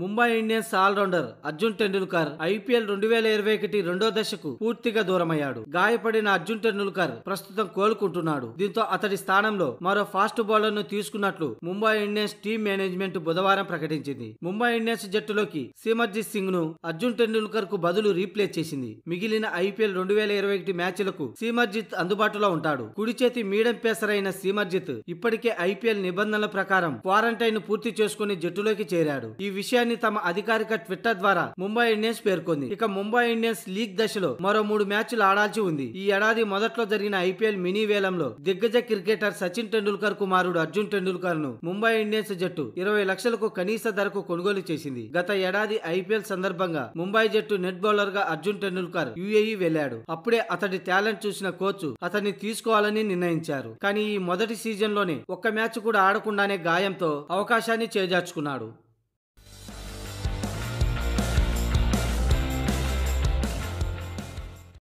Mumbai Indians allrounder Arjun Tendulkar IPL రెండు వేల ఇరవై ఒకటి రెండో దశకు పూర్తిగా దూరమయ్యాడు గాయపడిన అర్జున్ టెండూల్కర్ ప్రస్తుతం కోలుకుంటున్నాడు దీంతో అతడి స్థానంలో మరో ఫాస్ట్ బౌలర్ ను తీసుకున్నట్లు ముంబై ఇండియన్స్ టీమ్ మేనేజ్మెంట్ బుధవారం ప్రకటించింది ముంబై ఇండియన్స్ జట్టులోకి సిమర్జిత్ సింగ్ ను అర్జున్ టెండూల్కర్ కు బదులు రీప్లేస్ చేసింది మిగిలిన ఐపీఎల్ రెండు వేల ఇరవై ఒకటి మ్యాచ్లకు సిమర్జిత్ అందుబాటులో ఉంటాడు కుడి చేతి మీడియం పేసర్ అయిన సిమర్జిత్ ఇప్పటికే ఐపీఎల్ నిబంధనల ప్రకారం క్వారంటైన్ పూర్తి చేసుకుని జట్టులోకి చేరాడు ఈ విషయం విషయాన్ని తమ అధికారిక ట్విట్టర్ ద్వారా ముంబై ఇండియన్స్ పేర్కొంది ఇక ముంబై ఇండియన్స్ లీగ్ దశలో మరో మూడు మ్యాచ్లు ఆడాల్సి ఉంది ఈ ఏడాది మొదట్లో జరిగిన ఐపీఎల్ మినీ వేలంలో దిగ్గజ క్రికెటర్ సచిన్ టెండూల్కర్ కుమారుడు అర్జున్ టెండూల్కర్ ను ముంబై ఇండియన్స్ జట్టు ఇరవై లక్షలకు కనీస ధరకు కొనుగోలు చేసింది గత ఏడాది ఐపీఎల్ సందర్భంగా ముంబై జట్టు నెట్ బౌలర్ గా అర్జున్ టెండూల్కర్ యుఏఈ వెళ్లాడు అప్పుడే అతడి టాలెంట్ చూసిన కోచ్ అతన్ని తీసుకోవాలని నిర్ణయించారు కానీ ఈ మొదటి సీజన్లోనే ఒక్క మ్యాచ్ కూడా ఆడకుండానే గాయంతో అవకాశాన్ని చేజార్చుకున్నాడు